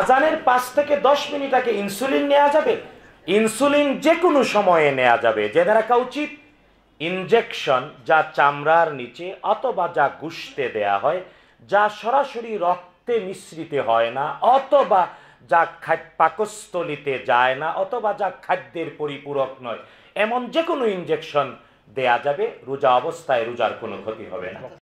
আজানের পাঁচ থেকে দশ মিনিট আগে ইনসুলিন নেওয়া যাবে ইনসুলিন যে কোনো সময়ে নেওয়া যাবে যে রাখা উচিত ইনজেকশন যা চামড়ার নিচে অথবা যা গুসতে দেয়া হয় যা সরাসরি রক্তে মিশ্রিত হয় না অথবা যা পাকস্থলিতে যায় না অথবা যা খাদ্যের পরিপূরক নয় এমন যে কোনো ইনজেকশন দেয়া যাবে রোজা অবস্থায় রোজার কোনো ক্ষতি হবে না